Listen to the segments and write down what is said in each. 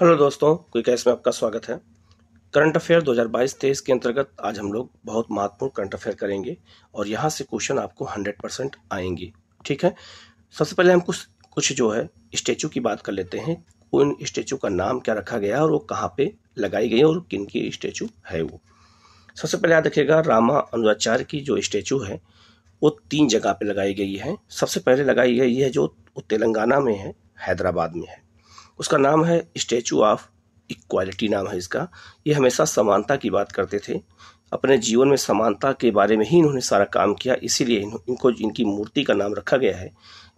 hello दोस्तों quick में आपका स्वागत है करंट अफेयर 2022-23 के अंतर्गत आज हम लोग बहुत महत्वपूर्ण करंट अफेयर करेंगे और यहाँ से क्वेश्चन आपको 100 परसेंट आएंगे ठीक है सबसे पहले हम कुछ कुछ जो है स्टेचू की बात कर लेते हैं उन स्टेचू का नाम क्या रखा गया और वो कहाँ पे लगाई गई और किन की स्टेचू है वो सबसे पहले याद रखिएगा रामा अनुराचार्य की जो स्टेचू है वो तीन जगह पर लगाई गई है सबसे पहले लगाई गई है जो तेलंगाना में है हैदराबाद में है उसका नाम है स्टेचू ऑफ इक्वालिटी नाम है इसका ये हमेशा समानता की बात करते थे अपने जीवन में समानता के बारे में ही इन्होंने सारा काम किया इसीलिए इनको इनकी मूर्ति का नाम रखा गया है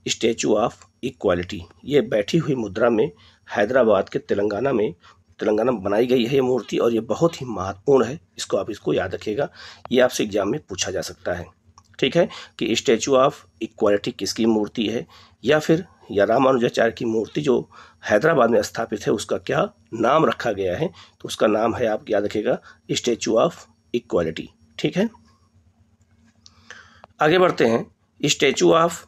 स्टेचू ऑफ इक्वालिटी ये बैठी हुई मुद्रा में हैदराबाद के तेलंगाना में तेलंगाना बनाई गई है ये मूर्ति और ये बहुत ही महत्वपूर्ण है इसको आप इसको याद रखिएगा ये आपसे एग्जाम में पूछा जा सकता है ठीक है कि स्टैचू ऑफ इक्वालिटी किसकी मूर्ति है या फिर या रामानुजाचार्य की मूर्ति जो हैदराबाद में स्थापित है उसका क्या नाम रखा गया है तो उसका नाम है आप याद रखेगा स्टेचू ऑफ इक्वालिटी ठीक है आगे बढ़ते हैं स्टेचू ऑफ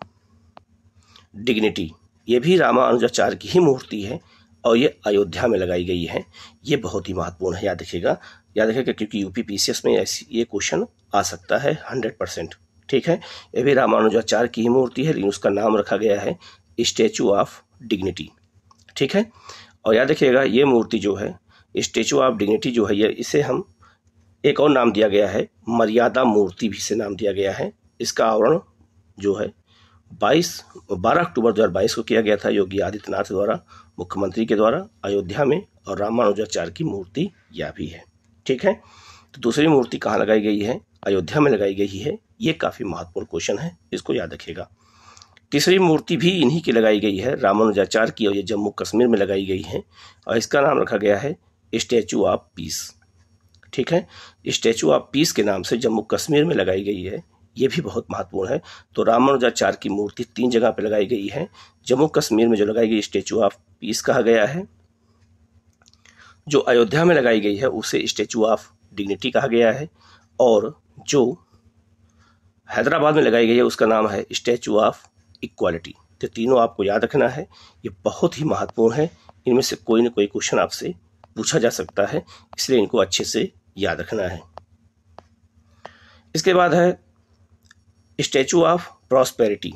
डिग्निटी ये भी रामानुजाचार्य की ही मूर्ति है और ये अयोध्या में लगाई गई है ये बहुत ही महत्वपूर्ण है याद रखिएगा याद रखिएगा क्योंकि यूपी पी में ऐसी ये क्वेश्चन आ सकता है हंड्रेड परसेंट ठीक है ये भी रामानुजाचार्य की ही मूर्ति है लेकिन उसका नाम रखा गया है स्टेचू ऑफ डिग्निटी ठीक है और याद रखिएगा ये मूर्ति जो है स्टेचू ऑफ डिग्निटी जो है ये इसे हम एक और नाम दिया गया है मर्यादा मूर्ति भी इसे नाम दिया गया है इसका आवरण जो है 22 12 अक्टूबर 2022 को किया गया था योगी आदित्यनाथ द्वारा मुख्यमंत्री के द्वारा अयोध्या में और रामानुजाचार्य की मूर्ति यह भी है ठीक है तो दूसरी मूर्ति कहाँ लगाई गई है अयोध्या में लगाई गई है ये काफ़ी महत्वपूर्ण क्वेश्चन है इसको याद रखिएगा तीसरी मूर्ति भी इन्हीं की लगाई गई है रामानुजाचार्य की और ये जम्मू कश्मीर में लगाई गई है और इसका नाम रखा गया है स्टैचू ऑफ पीस ठीक है स्टैचू ऑफ पीस के नाम से जम्मू कश्मीर में लगाई गई है ये भी बहुत महत्वपूर्ण है तो रामानुजाचार्य की मूर्ति तीन जगह पर लगाई गई है जम्मू कश्मीर में जो लगाई गई स्टैचू ऑफ पीस कहा गया है जो अयोध्या में लगाई गई है उसे स्टैचू ऑफ डिग्निटी कहा गया है और जो हैदराबाद में लगाई गई है उसका नाम है स्टैचू ऑफ इक्वालिटी तो तीनों आपको याद रखना है ये बहुत ही महत्वपूर्ण है इनमें से कोई ना कोई क्वेश्चन आपसे पूछा जा सकता है इसलिए इनको अच्छे से याद रखना है इसके बाद है स्टैचू ऑफ प्रॉस्पेरिटी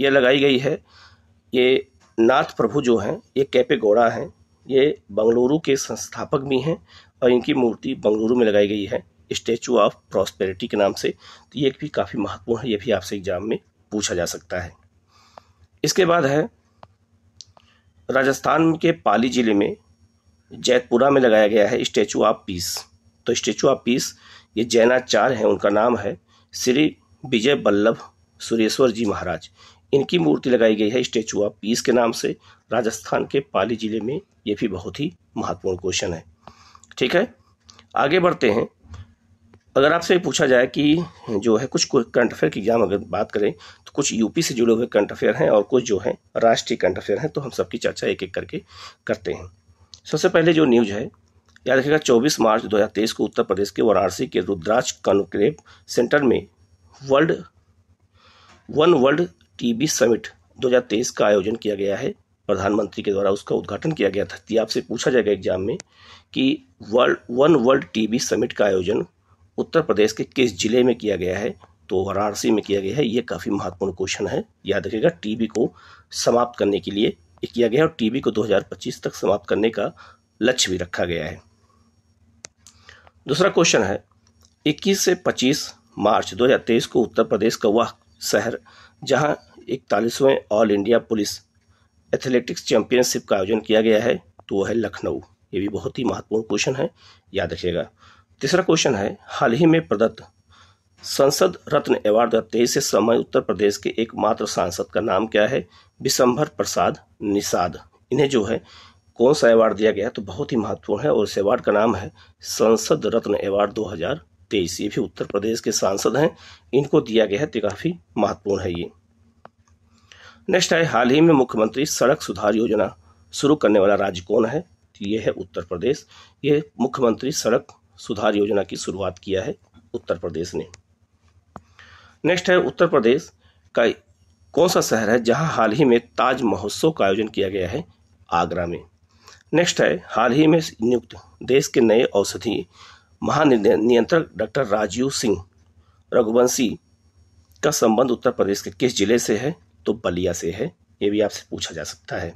यह लगाई गई है ये नाथ प्रभु जो हैं ये कैपे गौड़ा हैं ये बंगलुरु के संस्थापक भी हैं और इनकी मूर्ति बंगलुरु में लगाई गई है स्टैचू ऑफ प्रॉस्पेरिटी के नाम से तो ये भी काफ़ी महत्वपूर्ण है ये भी आपसे एग्जाम में पूछा जा सकता है इसके बाद है राजस्थान के पाली ज़िले में जैतपुरा में लगाया गया है स्टैचू ऑफ पीस तो स्टैचू ऑफ पीस ये जैनाचार्य हैं उनका नाम है श्री विजय बल्लभ सुरेश्वर जी महाराज इनकी मूर्ति लगाई गई है स्टैचू ऑफ पीस के नाम से राजस्थान के पाली ज़िले में ये भी बहुत ही महत्वपूर्ण क्वेश्चन है ठीक है आगे बढ़ते हैं अगर आपसे पूछा जाए कि जो है कुछ करंट अफेयर की एग्जाम अगर बात करें तो कुछ यूपी से जुड़े हुए करंट अफेयर हैं और कुछ जो है राष्ट्रीय करंट अफेयर हैं तो हम सबकी चर्चा एक एक करके करते हैं सबसे पहले जो न्यूज है याद रखिएगा 24 मार्च 2023 को उत्तर प्रदेश के वाराणसी के रुद्राज कॉन्क्लेव सेंटर में world one world TB summit 2023 का आयोजन किया गया है प्रधानमंत्री के द्वारा उसका उद्घाटन किया गया था आपसे पूछा जाएगा एग्जाम में कि world one world TB summit का आयोजन उत्तर प्रदेश के किस जिले में किया गया है तो वाराणसी में किया गया है ये काफ़ी महत्वपूर्ण क्वेश्चन है याद रखिएगा टीबी को समाप्त करने के लिए किया गया है और टीबी को 2025 तक समाप्त करने का लक्ष्य भी रखा गया है दूसरा क्वेश्चन है 21 से 25 मार्च 2023 को उत्तर प्रदेश का वह शहर जहां इकतालीसवें all India police athletics championship का आयोजन किया गया है तो वह है लखनऊ ये भी बहुत ही महत्वपूर्ण क्वेश्चन है याद रखिएगा तीसरा क्वेश्चन है हाल ही में प्रदत्त संसद रत्न अवार्ड दो तेईस से समय उत्तर प्रदेश के एकमात्र सांसद का नाम क्या है विशंभर प्रसाद निषाद इन्हें जो है कौन सा अवार्ड दिया गया तो बहुत ही महत्वपूर्ण है और इस अवार्ड का नाम है संसद रत्न अवार्ड 2023 ये भी उत्तर प्रदेश के सांसद हैं इनको दिया गया है तो काफ़ी महत्वपूर्ण है ये नेक्स्ट है हाल ही में मुख्यमंत्री सड़क सुधार योजना शुरू करने वाला राज्य कौन है तो ये है उत्तर प्रदेश ये मुख्यमंत्री सड़क सुधार योजना की शुरुआत किया है उत्तर प्रदेश ने नेक्स्ट है उत्तर प्रदेश का कौन सा शहर है जहां हाल ही में ताज महोत्सव का आयोजन किया गया है आगरा में नेक्स्ट है हाल ही में नियुक्त देश के नए औषधि महानियंत्रक डॉक्टर राजीव सिंह रघुवंशी का संबंध उत्तर प्रदेश के किस जिले से है तो बलिया से है ये भी आपसे पूछा जा सकता है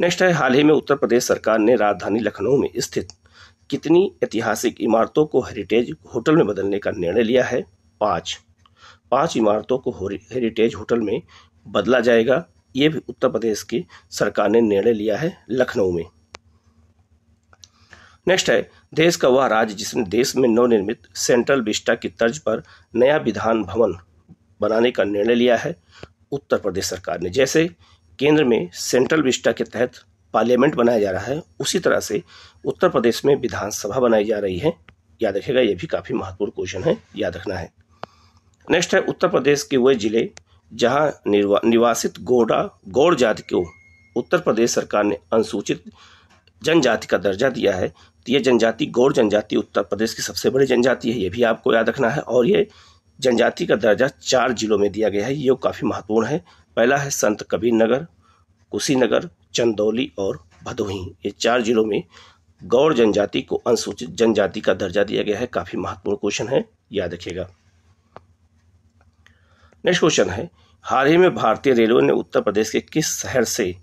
नेक्स्ट है हाल ही में उत्तर प्रदेश सरकार ने राजधानी लखनऊ में स्थित कितनी ऐतिहासिक इमारतों को हेरिटेज होटल में बदलने का निर्णय लिया है पाँच पाँच इमारतों को हेरिटेज होटल में बदला जाएगा ये भी उत्तर प्रदेश की सरकार ने निर्णय लिया है लखनऊ में नेक्स्ट है देश का वह राज्य जिसने देश में नवनिर्मित सेंट्रल विस्टा की तर्ज पर नया विधान भवन बनाने का निर्णय लिया है उत्तर प्रदेश सरकार ने जैसे केंद्र में सेंट्रल विस्टा के तहत पार्लियामेंट बनाया जा रहा है उसी तरह से उत्तर प्रदेश में विधानसभा बनाई जा रही है याद रखेगा यह भी काफ़ी महत्वपूर्ण क्वेश्चन है याद रखना है नेक्स्ट है उत्तर प्रदेश के वे जिले जहां निवासित गोडा गौड़ जाति को उत्तर प्रदेश सरकार ने अनुसूचित जनजाति का दर्जा दिया है तो यह जनजाति गौड़ जनजाति उत्तर प्रदेश की सबसे बड़ी जनजाति है यह भी आपको याद रखना है और ये जनजाति का दर्जा चार जिलों में दिया गया है ये काफ़ी महत्वपूर्ण है पहला है संत कबीर नगर कुशीनगर चंदौली और भदोही ये चार जिलों में गौड़ जनजाति को अनुसूचित जनजाति का दर्जा दिया गया है काफ़ी महत्वपूर्ण क्वेश्चन है याद रखिएगा नेक्स्ट क्वेश्चन है हाल ही में भारतीय रेलवे ने उत्तर प्रदेश के किस शहर से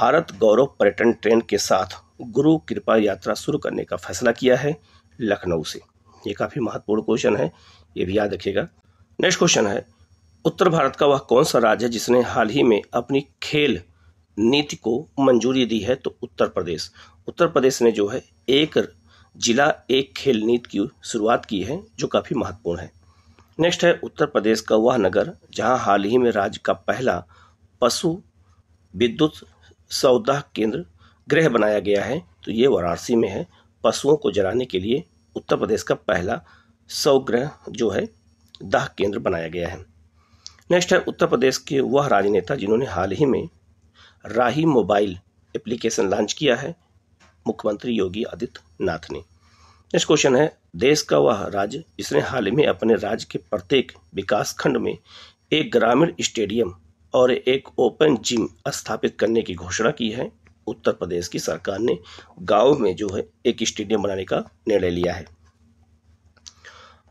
भारत गौरव पर्यटन ट्रेन के साथ गुरु कृपा यात्रा शुरू करने का फैसला किया है लखनऊ से ये काफ़ी महत्वपूर्ण क्वेश्चन है ये भी याद रखिएगा नेक्स्ट क्वेश्चन है उत्तर भारत का वह कौन सा राज्य है जिसने हाल ही में अपनी खेल नीति को मंजूरी दी है तो उत्तर प्रदेश उत्तर प्रदेश ने जो है एक जिला एक खेल नीति की शुरुआत की है जो काफ़ी महत्वपूर्ण है नेक्स्ट है उत्तर प्रदेश का वह नगर जहां हाल ही में राज्य का पहला पशु विद्युत सौदाह केंद्र गृह बनाया गया है तो ये वाराणसी में है पशुओं को जलाने के लिए उत्तर प्रदेश का पहला सौग्रह जो है दाह केंद्र बनाया गया है नेक्स्ट है उत्तर प्रदेश के वह राजनेता जिन्होंने हाल ही में राही मोबाइल एप्लीकेशन लॉन्च किया है मुख्यमंत्री योगी आदित्यनाथ ने नेक्स्ट क्वेश्चन है देश का वह राज्य जिसने हाल ही में अपने राज्य के प्रत्येक विकास खंड में एक ग्रामीण स्टेडियम और एक ओपन जिम स्थापित करने की घोषणा की है उत्तर प्रदेश की सरकार ने गांव में जो है एक स्टेडियम बनाने का निर्णय लिया है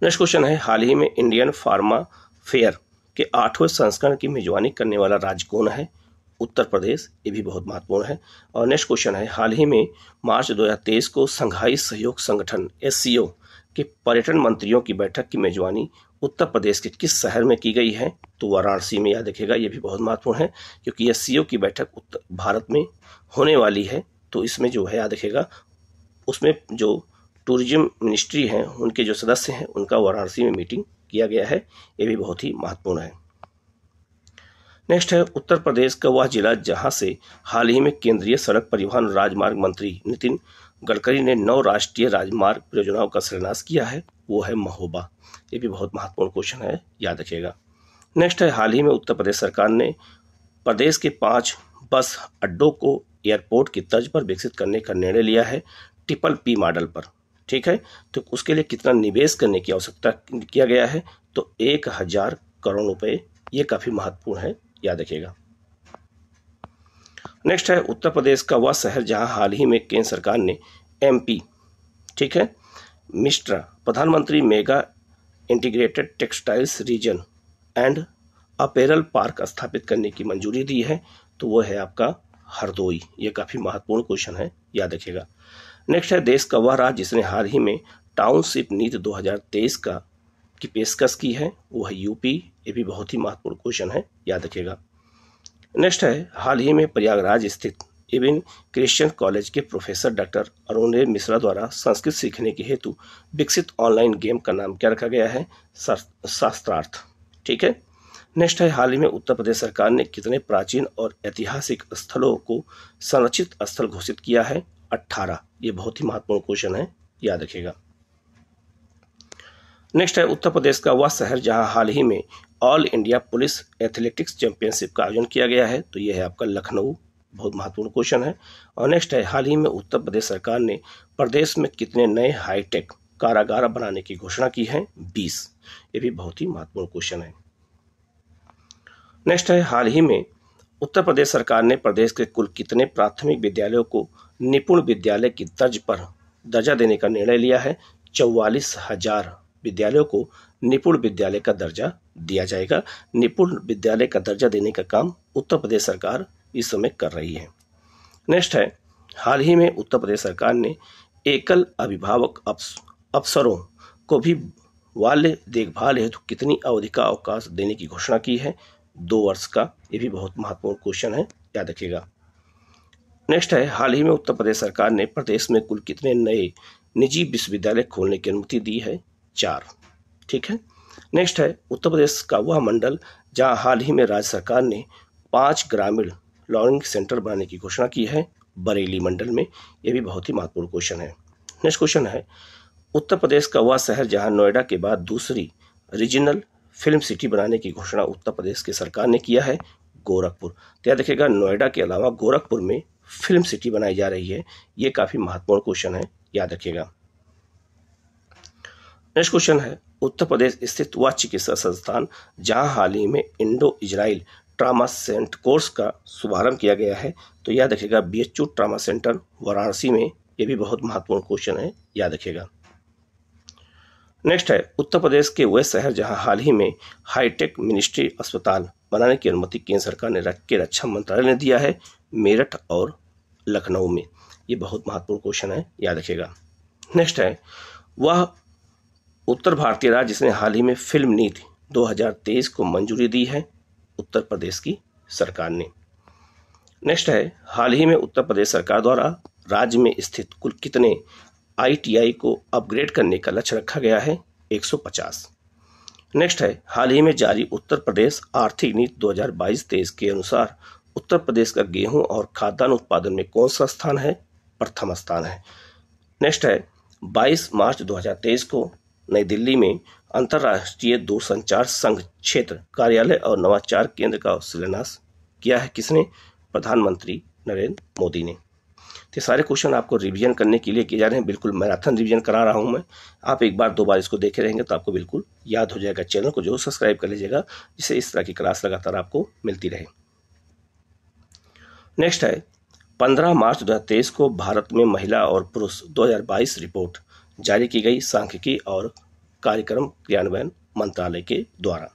नेक्स्ट क्वेश्चन है हाल ही में इंडियन फार्मा फेयर के आठवें संस्करण की मेजबानी करने वाला राज्य कौन है उत्तर प्रदेश ये भी बहुत महत्वपूर्ण है और नेक्स्ट क्वेश्चन है हाल ही में मार्च 2023 को संघाई सहयोग संगठन एस के पर्यटन मंत्रियों की बैठक की मेजबानी उत्तर प्रदेश के किस शहर में की गई है तो वाराणसी में याद देखेगा ये भी बहुत महत्वपूर्ण है क्योंकि एस की बैठक उत्तर भारत में होने वाली है तो इसमें जो है याद देखेगा उसमें जो टूरिज्म मिनिस्ट्री हैं उनके जो सदस्य हैं उनका वाराणसी में मीटिंग किया गया है ये भी बहुत ही महत्वपूर्ण है नेक्स्ट है उत्तर प्रदेश का वह जिला जहां से हाल ही में केंद्रीय सड़क परिवहन राजमार्ग मंत्री नितिन गडकरी ने नौ राष्ट्रीय राजमार्ग परियोजनाओं का शिलान्यास किया है वो है महोबा ये भी बहुत महत्वपूर्ण क्वेश्चन है याद रखिएगा नेक्स्ट है हाल ही में उत्तर प्रदेश सरकार ने प्रदेश के पांच बस अड्डों को एयरपोर्ट की तर्ज पर विकसित करने का निर्णय लिया है ट्रिपल पी मॉडल पर ठीक है तो उसके लिए कितना निवेश करने की आवश्यकता किया गया है तो एक हज़ार करोड़ रुपए ये काफ़ी महत्वपूर्ण है याद रखिएगा नेक्स्ट है उत्तर प्रदेश का वह शहर जहां हाल ही में केंद्र सरकार ने एमपी ठीक है मिश्रा प्रधानमंत्री mega integrated textiles region and apparel park स्थापित करने की मंजूरी दी है तो वो है आपका हरदोई ये काफ़ी महत्वपूर्ण क्वेश्चन है याद रखिएगा नेक्स्ट है देश का वह राज्य जिसने हाल ही में टाउनशिप नीति 2023 का की पेशकश की है वह है यूपी ये भी बहुत ही महत्वपूर्ण क्वेश्चन है याद रखिएगा नेक्स्ट है हाल ही में प्रयागराज स्थित इविन क्रिश्चियन कॉलेज के प्रोफेसर डॉक्टर अरुण मिश्रा द्वारा संस्कृत सीखने के हेतु विकसित ऑनलाइन गेम का नाम क्या रखा गया है शास्त्रार्थ ठीक है नेक्स्ट है हाल ही में उत्तर प्रदेश सरकार ने कितने प्राचीन और ऐतिहासिक स्थलों को संरक्षित स्थल घोषित किया है अट्ठारह ये बहुत ही महत्वपूर्ण क्वेश्चन है याद रखिएगा नेक्स्ट है उत्तर प्रदेश का वह शहर जहां हाल ही में all India police athletics championship का आयोजन किया गया है तो यह है आपका लखनऊ बहुत महत्वपूर्ण क्वेश्चन है और नेक्स्ट है हाल ही में उत्तर प्रदेश सरकार ने प्रदेश में कितने नए हाईटेक कारागार बनाने की घोषणा की है बीस ये भी बहुत ही महत्वपूर्ण क्वेश्चन है नेक्स्ट है हाल ही में उत्तर प्रदेश सरकार ने प्रदेश के कुल कितने प्राथमिक विद्यालयों को निपुण विद्यालय की तर्ज पर दर्जा देने का निर्णय लिया है चौवालीस हजार विद्यालयों को निपुण विद्यालय का दर्जा दिया जाएगा निपुण विद्यालय का दर्जा देने का काम उत्तर प्रदेश सरकार इस समय कर रही है नेक्स्ट है हाल ही में उत्तर प्रदेश सरकार ने एकल अभिभावक अफसरों को भी बाल्य देखभाल हेतु कितनी अवधि का अवकाश देने की घोषणा की है दो वर्ष का ये भी बहुत महत्वपूर्ण क्वेश्चन है याद रखिएगा नेक्स्ट है हाल ही में उत्तर प्रदेश सरकार ने प्रदेश में कुल कितने नए निजी विश्वविद्यालय खोलने की अनुमति दी है चार ठीक है नेक्स्ट है उत्तर प्रदेश का वह मंडल जहां हाल ही में राज्य सरकार ने पाँच ग्रामीण लॉरिंग सेंटर बनाने की घोषणा की है बरेली मंडल में यह भी बहुत ही महत्वपूर्ण क्वेश्चन है नेक्स्ट क्वेश्चन है उत्तर प्रदेश का वह शहर जहां नोएडा के बाद दूसरी रीजनल फिल्म सिटी बनाने की घोषणा उत्तर प्रदेश की सरकार ने किया है गोरखपुर तो याद रखिएगा नोएडा के अलावा गोरखपुर में फिल्म सिटी बनाई जा रही है ये काफ़ी महत्वपूर्ण क्वेश्चन है याद रखिएगा नेक्स्ट क्वेश्चन है उत्तर प्रदेश स्थित वह चिकित्सा संस्थान जहां हाल ही में Indo Israel trauma centre course का शुभारंभ किया गया है तो याद देखेगा B H trauma centre Varanasi में ये भी बहुत महत्वपूर्ण क्वेश्चन है याद रखेगा नेक्स्ट है उत्तर प्रदेश के वह शहर जहां हाल ही में हाईटेक मिनिस्ट्री अस्पताल बनाने की अनुमति केंद्र सरकार ने के रक्षा मंत्रालय ने दिया है मेरठ और लखनऊ में ये बहुत महत्वपूर्ण क्वेश्चन है याद रखेगा नेक्स्ट है वह उत्तर भारतीय राज्य जिसने हाल ही में फिल्म नीति 2023 को मंजूरी दी है उत्तर प्रदेश की सरकार ने नेक्स्ट है हाल ही में उत्तर प्रदेश सरकार द्वारा राज्य में स्थित कुल कितने आईटीआई को अपग्रेड करने का लक्ष्य रखा गया है 150 नेक्स्ट है हाल ही में जारी उत्तर प्रदेश आर्थिक नीति 2022-23 के अनुसार उत्तर प्रदेश का गेहूं और खाद्यान्न उत्पादन में कौन सा स्थान है प्रथम स्थान है नेक्स्ट है 22 मार्च 2023 को नई दिल्ली में अंतर्राष्ट्रीय दूरसंचार संघ क्षेत्र कार्यालय और नवाचार केंद्र का शिलान्यास किया है किसने प्रधानमंत्री नरेंद्र मोदी ने तो सारे क्वेश्चन आपको रिवीजन करने के लिए किए जा रहे हैं बिल्कुल मैराथन रिवीजन करा रहा हूं मैं आप एक बार दो बार इसको देखे रहेंगे तो आपको बिल्कुल याद हो जाएगा चैनल को जरूर सब्सक्राइब कर लीजिएगा जिससे इस तरह की क्लास लगातार आपको मिलती रहे नेक्स्ट है 15 मार्च 2023 को भारत में महिला और पुरुष 2022 रिपोर्ट जारी की गई सांख्यिकी और कार्यक्रम क्रियान्वयन मंत्रालय के द्वारा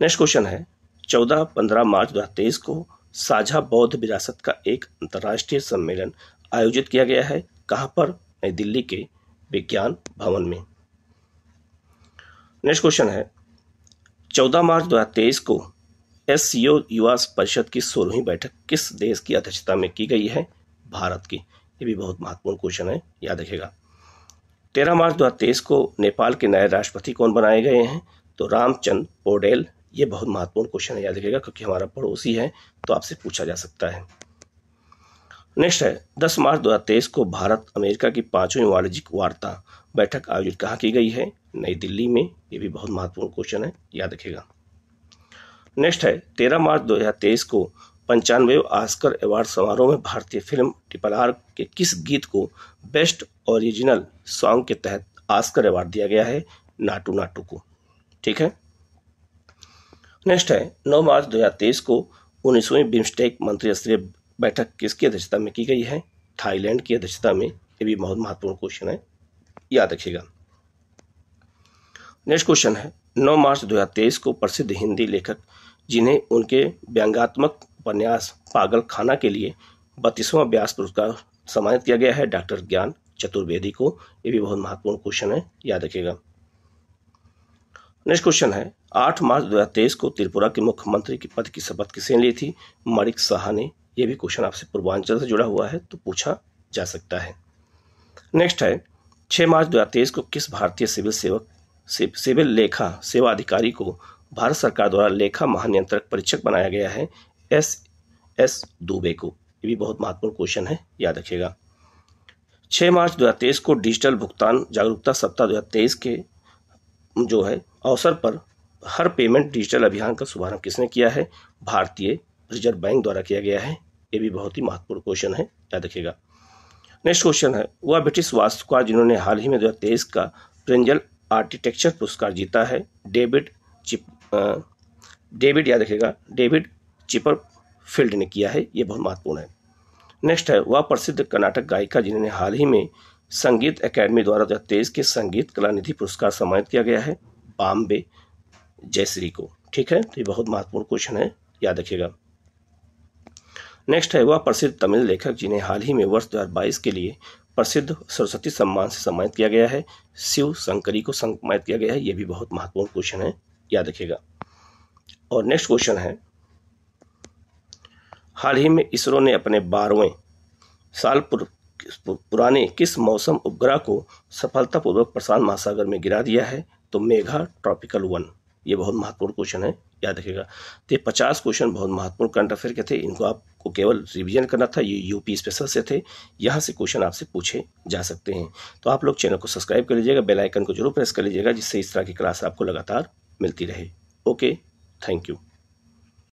नेक्स्ट क्वेश्चन है चौदह पंद्रह मार्च 2023 को साझा बौद्ध विरासत का एक अंतर्राष्ट्रीय सम्मेलन आयोजित किया गया है कहाँ पर नई दिल्ली के विज्ञान भवन में नेक्स्ट क्वेश्चन है चौदह मार्च 2023 को एस युवा परिषद की सोलहवीं बैठक किस देश की अध्यक्षता में की गई है भारत की ये भी बहुत महत्वपूर्ण क्वेश्चन है याद रखेगा तेरह मार्च दो को नेपाल के नए राष्ट्रपति कौन बनाए गए हैं तो रामचंद पोडेल ये बहुत महत्वपूर्ण क्वेश्चन है याद रखेगा क्योंकि हमारा पड़ोसी है तो आपसे पूछा जा सकता है नेक्स्ट है 10 मार्च दो को भारत अमेरिका की पांचवी वाणिज्यिक वार्ता बैठक आयोजित कहाँ की गई है नई दिल्ली में ये भी बहुत महत्वपूर्ण क्वेश्चन है याद रखेगा नेक्स्ट है 13 मार्च दो को पंचानवे आस्कर अवार्ड समारोह में भारतीय फिल्म ट्रिपल आर के किस गीत को बेस्ट ओरिजिनल सॉन्ग के तहत आस्कर अवार्ड दिया गया है नाटू नाटू को ठीक है नेक्स्ट है 9 मार्च 2023 को उन्नीसवीं बिम्स्टेक मंत्री स्तरीय बैठक किसकी अध्यक्षता में की गई है थाईलैंड की अध्यक्षता में ये भी बहुत महत्वपूर्ण क्वेश्चन है याद रखिएगा नेक्स्ट क्वेश्चन है 9 मार्च 2023 को प्रसिद्ध हिंदी लेखक जिन्हें उनके व्यंगात्मक उपन्यास पागल खाना के लिए बत्तीसवां व्यास पुरस्कार सम्मानित किया गया है डॉक्टर ज्ञान चतुर्वेदी को ये भी बहुत महत्वपूर्ण क्वेश्चन है याद रखिएगा नेक्स्ट क्वेश्चन है आठ मार्च 2023 को त्रिपुरा के मुख्यमंत्री के पद की शपथ किसने ली थी मणिक शाह ने यह भी क्वेश्चन आपसे पूर्वांचल से जुड़ा हुआ है तो पूछा जा सकता है नेक्स्ट है छः मार्च 2023 को किस भारतीय सिविल सेवक सिविल लेखा सेवा अधिकारी को भारत सरकार द्वारा लेखा महानियंत्रक परीक्षक बनाया गया है एस एस दुबे को ये भी बहुत महत्वपूर्ण क्वेश्चन है याद रखिएगा 6 मार्च 2023 को डिजिटल भुगतान जागरूकता सप्ताह 2023 के जो है अवसर पर हर पेमेंट डिजिटल अभियान का शुभारंभ किसने किया है भारतीय रिजर्व बैंक द्वारा किया गया है ये भी बहुत ही महत्वपूर्ण क्वेश्चन है याद रखिएगा नेक्स्ट क्वेश्चन है वह ब्रिटिश वास्तुकार जिन्होंने हाल ही में दो का प्रिंजल आर्किटेक्चर पुरस्कार जीता है डेविड चिप डेविड याद रखिएगा डेविड चिपर फील्ड ने किया है ये बहुत महत्वपूर्ण है नेक्स्ट है वह प्रसिद्ध कर्नाटक गायिका जिन्हें हाल ही में संगीत एकेडमी द्वारा दो तेईस के संगीत कला निधि पुरस्कार सम्मानित किया गया है बॉम्बे जयश्री को ठीक है तो ये बहुत महत्वपूर्ण क्वेश्चन है याद रखिएगा नेक्स्ट है वह प्रसिद्ध तमिल लेखक जिन्हें हाल ही में वर्ष दो के लिए प्रसिद्ध सरस्वती सम्मान से सम्मानित किया गया है शिव शंकरी को सम्मानित किया गया है ये भी बहुत महत्वपूर्ण क्वेश्चन है याद रखिएगा और नेक्स्ट क्वेश्चन है हाल ही में इसरो ने अपने बारहवें साल पुर, पुराने किस मौसम उपग्रह को सफलतापूर्वक प्रशांत महासागर में गिरा दिया है तो मेघा ट्रॉपिकल वन ये बहुत महत्वपूर्ण क्वेश्चन है याद रखेगा तो ये पचास क्वेश्चन बहुत महत्वपूर्ण करंट अफेयर के थे इनको आपको केवल रिवीजन करना था ये यूपी स्पेशल से थे यहाँ से क्वेश्चन आपसे पूछे जा सकते हैं तो आप लोग चैनल को सब्सक्राइब कर लीजिएगा बेल आइकन को जरूर प्रेस कर लीजिएगा जिससे इस तरह की क्लास आपको लगातार मिलती रहे ओके थैंक यू